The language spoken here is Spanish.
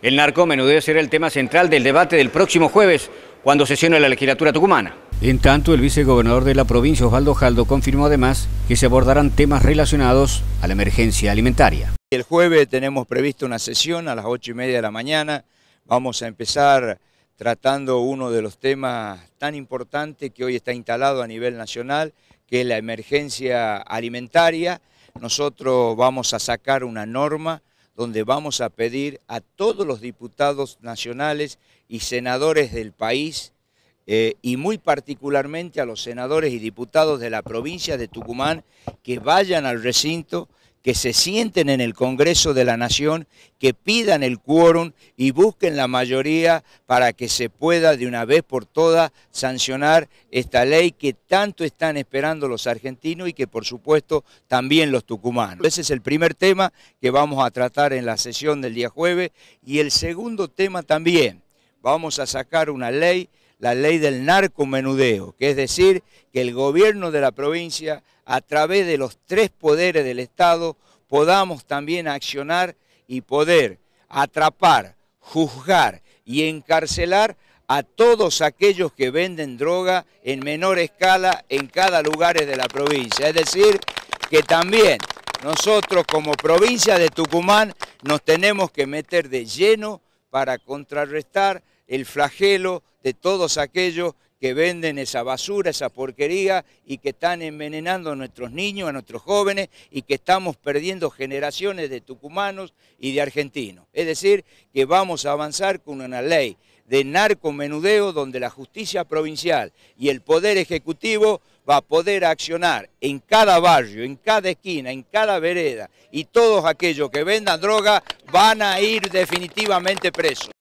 El debe será el tema central del debate del próximo jueves, cuando sesione la legislatura tucumana. En tanto, el vicegobernador de la provincia, Osvaldo Jaldo, confirmó además que se abordarán temas relacionados a la emergencia alimentaria. El jueves tenemos previsto una sesión a las ocho y media de la mañana. Vamos a empezar tratando uno de los temas tan importantes que hoy está instalado a nivel nacional, que es la emergencia alimentaria. Nosotros vamos a sacar una norma donde vamos a pedir a todos los diputados nacionales y senadores del país eh, y muy particularmente a los senadores y diputados de la provincia de Tucumán que vayan al recinto que se sienten en el Congreso de la Nación, que pidan el quórum y busquen la mayoría para que se pueda de una vez por todas sancionar esta ley que tanto están esperando los argentinos y que por supuesto también los tucumanos. Ese es el primer tema que vamos a tratar en la sesión del día jueves y el segundo tema también. Vamos a sacar una ley la ley del narcomenudeo, que es decir, que el gobierno de la provincia, a través de los tres poderes del Estado, podamos también accionar y poder atrapar, juzgar y encarcelar a todos aquellos que venden droga en menor escala en cada lugar de la provincia. Es decir, que también nosotros como provincia de Tucumán nos tenemos que meter de lleno para contrarrestar el flagelo de todos aquellos que venden esa basura, esa porquería y que están envenenando a nuestros niños, a nuestros jóvenes y que estamos perdiendo generaciones de tucumanos y de argentinos. Es decir, que vamos a avanzar con una ley de narcomenudeo donde la justicia provincial y el poder ejecutivo va a poder accionar en cada barrio, en cada esquina, en cada vereda y todos aquellos que vendan droga van a ir definitivamente presos.